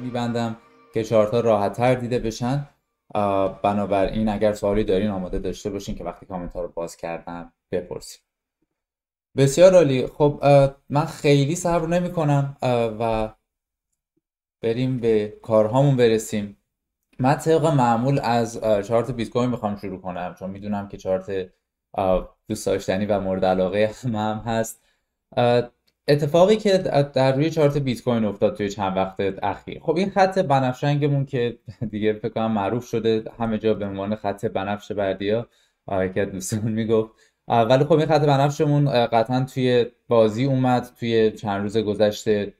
میبندم که ها راحت تر دیده بشن بنابراین اگر سوالی دارین آماده داشته باشین که وقتی کامنت ها رو باز کردم بپرسیم بسیار عالی خب من خیلی صبر نمی کنم و بریم به کارهامون برسیم من طبق معمول از چارت بیت کوین میخوام شروع کنم چون میدونم که چارت دوست داشتنی و مورد علاقه هست اتفاقی که در روی چارت بیت کوین افتاد توی چند وقت اخیر خب این خط بنفشنگمون که دیگه فکر کنم معروف شده همه جا به عنوان خط بنفش بردیا که دوستمون میگفت ولی خب این خط بنفشمون قطعا توی بازی اومد توی چند روز گذشته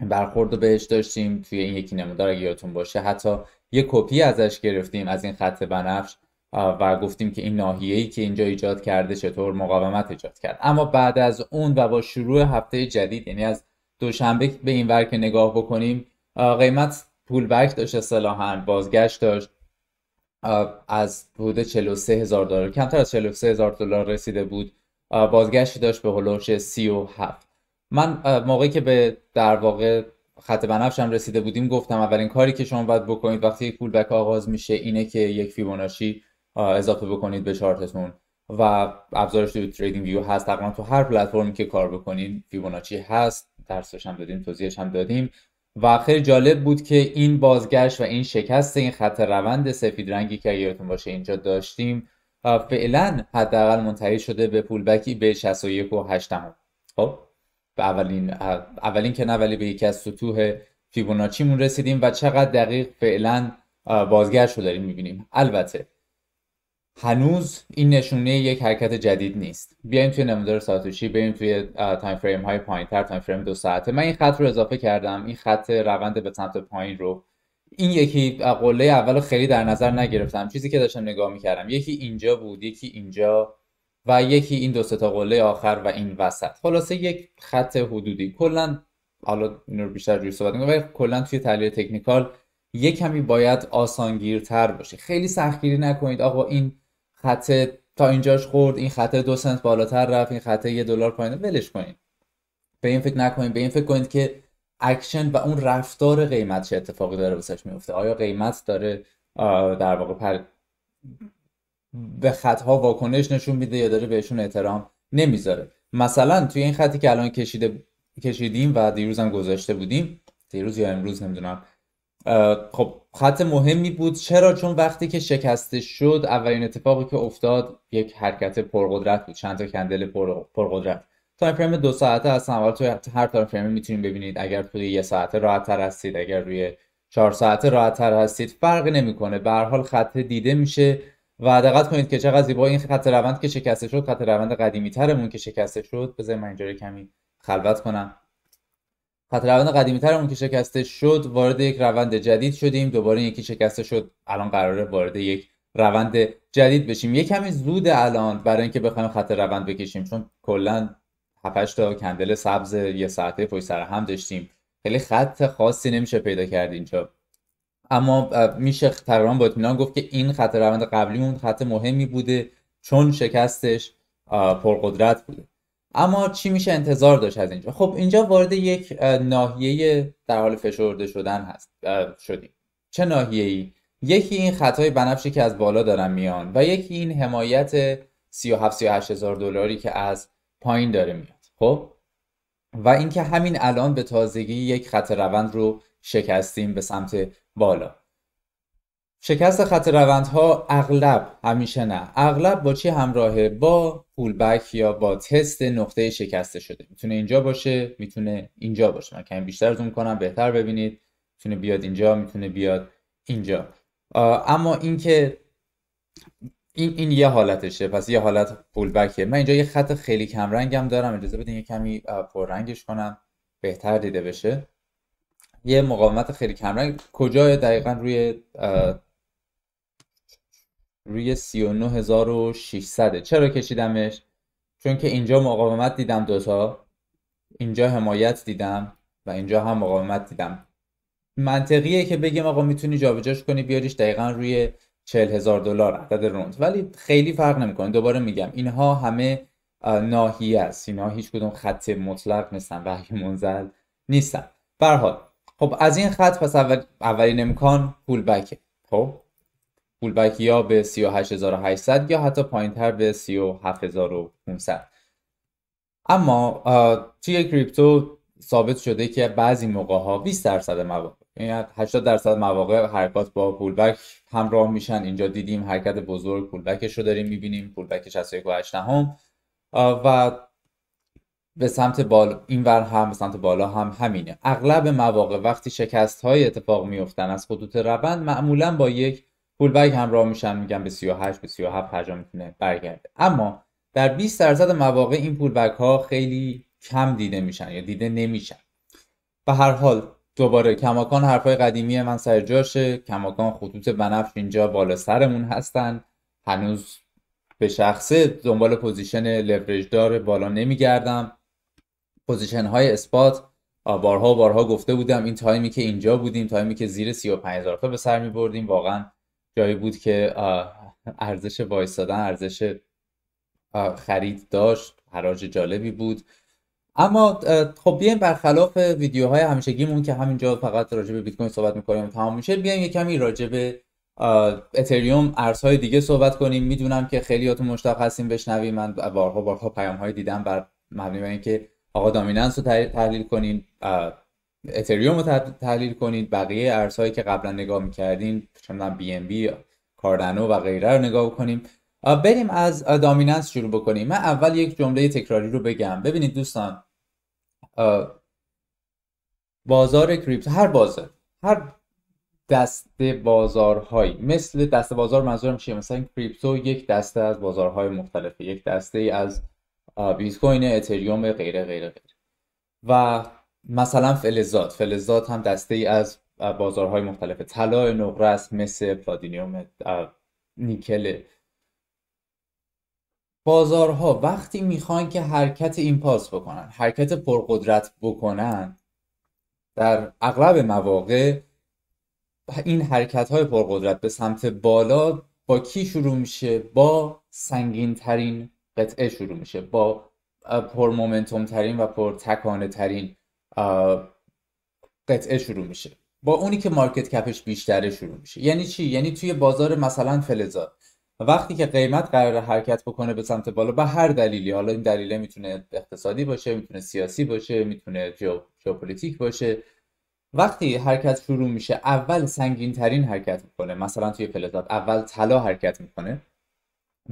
برخورد و بهش داشتیم توی این یکی نمودار اگه یادتون باشه حتی یه کپی ازش گرفتیم از این خط بنفش و گفتیم که این ای که اینجا ایجاد کرده چطور مقاومت ایجاد کرد اما بعد از اون و با شروع هفته جدید یعنی از دوشنبه به این ور که نگاه بکنیم قیمت پول بک داشت اصطلاحا بازگشت داشت از حدود 43 هزار دلار کمتر از 43 هزار دلار رسیده بود بازگشتی داشت به هلوش 37 من موقعی که به در واقع خط بنفشم رسیده بودیم گفتم اولین کاری که شما باید بکنید وقتی پول بک آغاز میشه اینه که یک فیبوناچی اضافه بکنید به چارتتون و ابزارش تو تریدینگ ویو هست تقریبا تو هر پلتفرمی که کار بکنین فیبوناچی هست درسش هم دادیم توضیحش هم دادیم و خیلی جالب بود که این بازگشت و این شکست این خط روند سفید رنگی که یادتون باشه اینجا داشتیم فعلا حداقل منتهی شده به پول بکی به 61 و 8 خب به اولین اولین که نه ولی به یکی از سطوح فیبوناچیمون رسیدیم و چقدر دقیق فعلا بازگشت رو داریم میبینیم البته هنوز این نشونه یک حرکت جدید نیست بیایم توی نمودار ساتوشی بریم توی تایم فریم های پایین تر تایم فریم دو ساعته من این خط رو اضافه کردم این خط روند به سمت پایین رو این یکی قله اول خیلی در نظر نگرفتم چیزی که داشتم نگاه میکردم یکی اینجا بود یکی اینجا و یکی این دو تا قله آخر و این وسط خلاصه یک خط حدودی کلا حالا این رو بیشتر روی صحبت کلا توی تحلیل تکنیکال یک کمی باید آسانگیرتر باشه خیلی سختگیری نکنید آقا این خط تا اینجاش خورد این خطه دو سنت بالاتر رفت این خطه یه دلار پایین ولش کنید به این فکر نکنین به این فکر کنید که اکشن و اون رفتار قیمت چه اتفاقی داره واسش میفته آیا قیمت داره در واقع پر... به خطها واکنش نشون میده یا داره بهشون احترام نمیذاره مثلا توی این خطی که الان کشیده کشیدیم و دیروز هم گذاشته بودیم دیروز یا امروز نمیدونم خب خط مهمی بود چرا چون وقتی که شکسته شد اولین اتفاقی که افتاد یک حرکت پرقدرت بود چند تا کندل پرقدرت تایم فریم دو ساعته از اول توی هر تایم فریم میتونید ببینید اگر توی یه ساعته راحت تر هستید اگر روی چهار ساعته راحت تر هستید فرقی نمیکنه به هر حال خط دیده میشه و دقت کنید که چقدر زیبا این خط روند که شکسته شد خط روند قدیمی ترمون که شکسته شد بذارید من کمی خلوت کنم خط روند قدیمی تر اون که شکسته شد وارد یک روند جدید شدیم دوباره یکی شکسته شد الان قراره وارد یک روند جدید بشیم یک کمی زود الان برای اینکه بخوایم خط روند بکشیم چون کلا 7 تا کندل سبز یه ساعته پشت سر هم داشتیم خیلی خط خاصی نمیشه پیدا کرد اینجا اما میشه تقریبا با اطمینان گفت که این خط روند قبلیمون خط مهمی بوده چون شکستش پرقدرت بوده اما چی میشه انتظار داشت از اینجا خب اینجا وارد یک ناحیه در حال فشرده شدن هست شدیم چه ناحیه ای یکی این خطای بنفشی که از بالا دارن میان و یکی این حمایت 37 38 هزار دلاری که از پایین داره میاد خب و اینکه همین الان به تازگی یک خط روند رو شکستیم به سمت بالا شکست خط روندها اغلب همیشه نه اغلب با چی همراه؟ با پولبک یا با تست نقطه شکسته شده میتونه اینجا باشه میتونه اینجا باشه من کمی بیشتر زوم کنم بهتر ببینید میتونه بیاد اینجا میتونه بیاد اینجا اما اینکه این این یه حالتشه پس یه حالت پولبکه من اینجا یه خط خیلی کم رنگم دارم اجازه بدین یه کمی رنگش کنم بهتر دیده بشه یه مقاومت خیلی کم رنگ کجا دقیقا روی روی 39600 چرا کشیدمش چون که اینجا مقاومت دیدم دوتا اینجا حمایت دیدم و اینجا هم مقاومت دیدم منطقیه که بگیم آقا میتونی جابجاش کنی بیاریش دقیقا روی 40000 دلار عدد روند ولی خیلی فرق نمیکنه دوباره میگم اینها همه ناحیه است اینها هیچ کدوم خط مطلق نیستن و منزل نیستن به خب از این خط پس اول... اولین امکان پول بکه خب پولبک یا به 38800 یا حتی پایین تر به 37500 اما توی کریپتو ثابت شده که بعضی موقع ها 20 درصد مواقع یعنی 80 درصد مواقع حرکات با پولبک همراه میشن اینجا دیدیم حرکت بزرگ پولبکش رو داریم میبینیم پولبک 61.8 هم و به سمت بالا ور هم به سمت بالا هم همینه اغلب مواقع وقتی شکست های اتفاق میفتن از خطوط روند معمولا با یک پول بگ همراه میشن میگن به 38 به 37 هر میتونه برگرده اما در 20 درصد مواقع این پول بگ ها خیلی کم دیده میشن یا دیده نمیشن به هر حال دوباره کماکان حرفای قدیمی من سر جاشه کماکان خطوط بنفش اینجا بالا سرمون هستن هنوز به شخصه دنبال پوزیشن لورج دار بالا نمیگردم پوزیشن های اثبات بارها و بارها گفته بودم این تایمی که اینجا بودیم تایمی که زیر 35000 تا به سر می بردیم واقعا جایی بود که ارزش وایستادن ارزش خرید داشت حراج جالبی بود اما خب بیایم برخلاف ویدیوهای همیشگیمون که همینجا فقط راجع به بیت کوین صحبت میکنیم تمام میشه بیایم یه کمی راجع به اتریوم ارزهای دیگه صحبت کنیم میدونم که خیلیاتون مشتاق هستیم بشنویم من بارها بارها پیام دیدم بر مبنی اینکه آقا دامیننس رو تحلیل کنین اتریوم رو تحلیل کنید بقیه ارزهایی که قبلا نگاه میکردیم، چون بی ام بی کاردانو و غیره رو نگاه کنیم بریم از دامیننس شروع بکنیم من اول یک جمله تکراری رو بگم ببینید دوستان بازار کریپتو هر بازار هر دسته بازارهایی مثل دسته بازار منظورم چیه مثلا کریپتو یک دسته از بازارهای مختلفه یک دسته از بیت کوین اتریوم غیره غیره غیره و مثلا فلزات فلزات هم دسته ای از بازارهای مختلف طلا نقره است مس پلاتینیوم نیکل بازارها وقتی میخوان که حرکت این پاس بکنن حرکت پرقدرت بکنن در اغلب مواقع این حرکت های پرقدرت به سمت بالا با کی شروع میشه با سنگین ترین قطعه شروع میشه با پر ترین و پر تکانه ترین قطعه شروع میشه با اونی که مارکت کپش بیشتره شروع میشه یعنی چی یعنی توی بازار مثلا فلزات وقتی که قیمت قرار حرکت بکنه به سمت بالا به هر دلیلی حالا این دلیله میتونه اقتصادی باشه میتونه سیاسی باشه میتونه ژئوپلیتیک باشه وقتی حرکت شروع میشه اول سنگین ترین حرکت میکنه مثلا توی فلزات اول طلا حرکت میکنه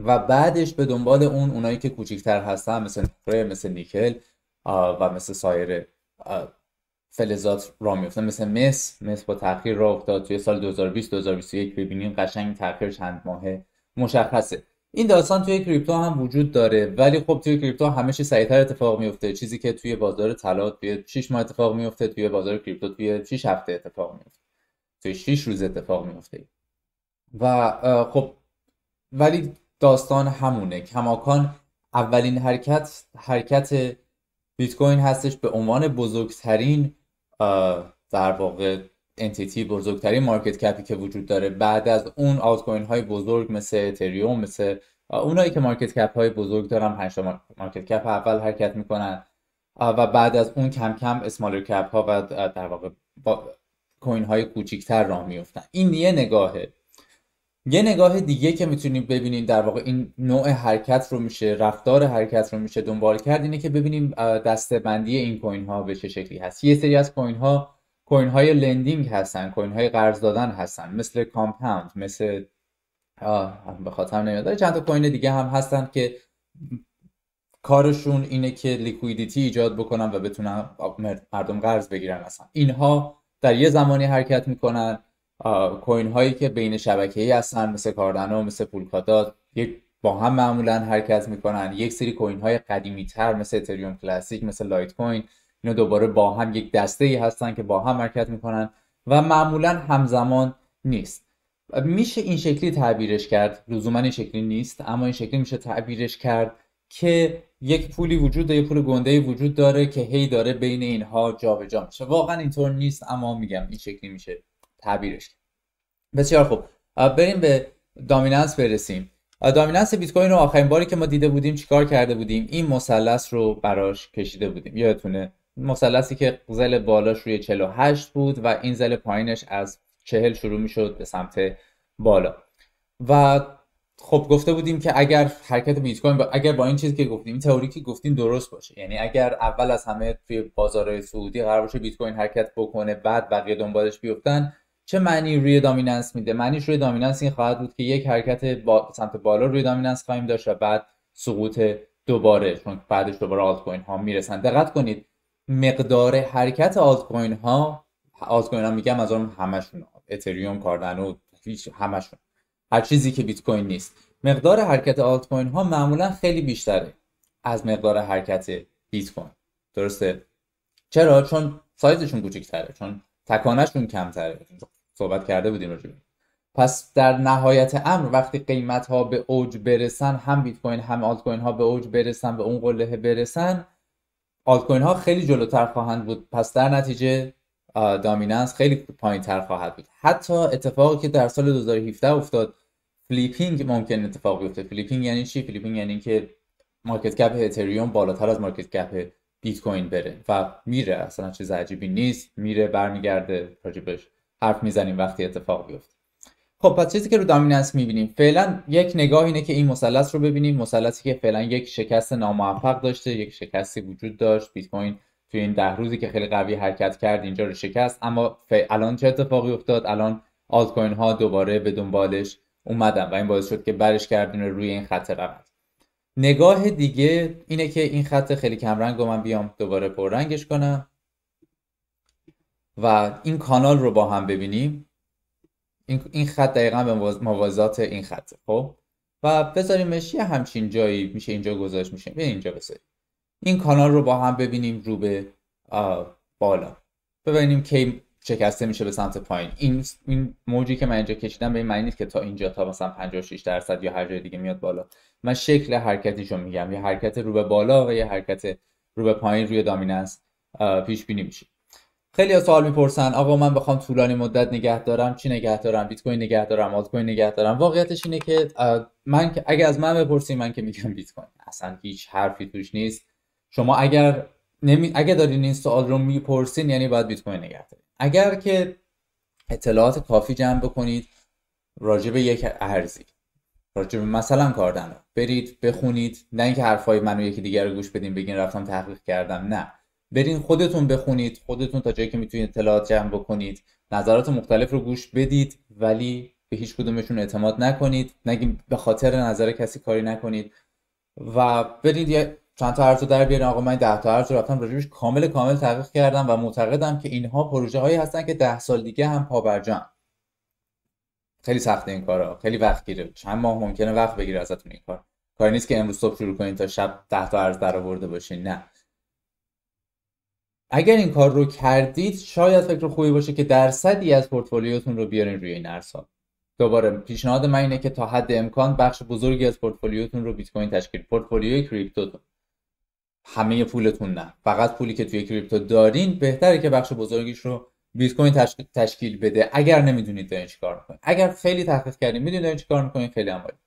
و بعدش به دنبال اون اونایی که تر هستن مثل مثل نیکل و مثل سایر فلزات را میفتن مثل مس مس با تاخیر را افتاد توی سال 2020 2021 ببینین قشنگ تاخیر چند ماهه مشخصه این داستان توی کریپتو هم وجود داره ولی خب توی کریپتو همه چی سریعتر اتفاق میفته چیزی که توی بازار طلا توی 6 ماه اتفاق میفته توی بازار کریپتو توی 6 هفته اتفاق میفته توی 6 روز اتفاق میفته و خب ولی داستان همونه کماکان اولین حرکت حرکت بیت کوین هستش به عنوان بزرگترین در واقع انتیتی بزرگترین مارکت کپی که وجود داره بعد از اون آلت کوین های بزرگ مثل اتریوم مثل اونایی که مارکت کپ های بزرگ دارن هشت مارکت کپ اول حرکت میکنن و بعد از اون کم کم اسمالر کپ ها و در واقع کوین های تر راه میفتن این یه نگاهه یه نگاه دیگه که میتونیم ببینیم در واقع این نوع حرکت رو میشه رفتار حرکت رو میشه دنبال کرد اینه که ببینیم دسته بندی این کوین ها به چه شکلی هست یه سری از کوین ها کوین های لندینگ هستن کوین های قرض دادن هستن مثل کامپاند، مثل به خاطر نمیاد چند تا کوین دیگه هم هستن که کارشون اینه که لیکویدیتی ایجاد بکنن و بتونن مردم قرض بگیرن اصلا اینها در یه زمانی حرکت میکنن کوین هایی که بین شبکه ای هستن مثل کاردانو مثل پولکادات یک با هم معمولا حرکت میکنن یک سری کوین های قدیمی تر مثل اتریوم کلاسیک مثل لایت کوین اینا دوباره با هم یک دسته ای هستن که با هم حرکت میکنن و معمولا همزمان نیست میشه این شکلی تعبیرش کرد لزوما این شکلی نیست اما این شکلی میشه تعبیرش کرد که یک پولی وجود داره یک پول گنده وجود داره که هی داره بین اینها جابجا میشه واقعا اینطور نیست اما میگم این شکلی میشه تعبیرش بسیار خوب بریم به دامیننس برسیم دامیننس بیت کوین رو آخرین باری که ما دیده بودیم چیکار کرده بودیم این مثلث رو براش کشیده بودیم یادتونه مثلثی که زل بالاش روی 48 بود و این زل پایینش از 40 شروع میشد به سمت بالا و خب گفته بودیم که اگر حرکت بیت کوین اگر با این چیزی که گفتیم تئوری که گفتیم درست باشه یعنی اگر اول از همه توی بازارهای سعودی قرار باشه بیت کوین حرکت بکنه بعد بقیه دنبالش بیفتن چه معنی روی دامیننس میده معنیش روی دامیننس این خواهد بود که یک حرکت با... سمت بالا روی دامیننس خواهیم داشت و بعد سقوط دوباره چون بعدش دوباره آلت کوین ها میرسن دقت کنید مقدار حرکت آلت کوین ها آلت کوین ها میگم از اون همشون اتریوم کاردانو هیچ همشون هر چیزی که بیت کوین نیست مقدار حرکت آلت کوین ها معمولا خیلی بیشتره از مقدار حرکت بیت کوین درسته چرا چون سایزشون کوچیک‌تره چون تکانشون کمتره صحبت کرده بودیم راجع پس در نهایت امر وقتی قیمت ها به اوج برسن هم بیت کوین هم آلت کوین ها به اوج برسن به اون قله برسن آلت کوین ها خیلی جلوتر خواهند بود پس در نتیجه دامیننس خیلی پایین تر خواهد بود حتی اتفاقی که در سال 2017 افتاد فلیپینگ ممکن اتفاق بیفته فلیپینگ یعنی چی فلیپینگ یعنی که مارکت کپ اتریوم بالاتر از مارکت کپ بیت کوین بره و میره اصلا چیز عجیبی نیست میره برمیگرده راجبش حرف میزنیم وقتی اتفاق بیفته خب پس چیزی که رو دامیننس میبینیم فعلا یک نگاه اینه که این مثلث رو ببینیم مثلثی که فعلا یک شکست ناموفق داشته یک شکستی وجود داشت بیت کوین توی این ده روزی که خیلی قوی حرکت کرد اینجا رو شکست اما الان چه اتفاقی افتاد الان آلت کوین ها دوباره به دنبالش اومدن و این باعث شد که برش کردین روی این خط نگاه دیگه اینه که این خط خیلی کمرنگ رو من بیام دوباره پررنگش کنم و این کانال رو با هم ببینیم این, خط دقیقا به موازات این خطه خب و بذاریمش یه همچین جایی میشه اینجا گذاشت میشه به اینجا بذاریم این کانال رو با هم ببینیم رو به بالا ببینیم کی شکسته میشه به سمت پایین این این موجی که من اینجا کشیدم به این معنی که تا اینجا تا مثلا 56 درصد یا هر جای دیگه میاد بالا من شکل حرکتیشو میگم یه حرکت رو به بالا و یه حرکت رو به پایین روی دامیننس پیش بینی میشه خیلی سوال میپرسن آقا من بخوام طولانی مدت نگه دارم چی نگه دارم بیت کوین نگه دارم آلت کوین نگه دارم واقعیتش اینه که من اگه از من بپرسین من که میگم بیت کوین اصلا هیچ حرفی توش نیست شما اگر نمی... اگه دارین این سوال رو میپرسین یعنی باید بیت کوین نگه دارید، اگر که اطلاعات کافی جمع بکنید راجع به یک ارزی راجع به مثلا کاردن برید بخونید نه اینکه حرفای منو یکی دیگر رو گوش بدین بگین رفتم تحقیق کردم نه برین خودتون بخونید خودتون تا جایی که میتونید اطلاعات جمع بکنید نظرات مختلف رو گوش بدید ولی به هیچ کدومشون اعتماد نکنید نگیم به خاطر نظر کسی کاری نکنید و برید یه چند تا حرف در بیارین آقا من 10 تا حرف رفتم راجبش کامل کامل تحقیق کردم و معتقدم که اینها پروژه هایی هستن که ده سال دیگه هم جان. خیلی سخته این کارا خیلی وقت گیره چند ماه ممکنه وقت بگیره ازتون این کار کاری نیست که امروز صبح شروع کنین تا شب 10 تا ارز در آورده باشین نه اگر این کار رو کردید شاید فکر خوبی باشه که درصدی از پورتفولیوتون رو بیارین روی این ارزها دوباره پیشنهاد من اینه که تا حد امکان بخش بزرگی از پورتفولیوتون رو بیت کوین تشکیل پورتفولیوی کریپتو همه پولتون نه فقط پولی که توی کریپتو دارین بهتره که بخش بزرگیش رو بیت کوین تشکیل, بده اگر نمیدونید دارین چیکار میکنید اگر خیلی تحقیق کردین میدونید دارین چیکار میکنین خیلی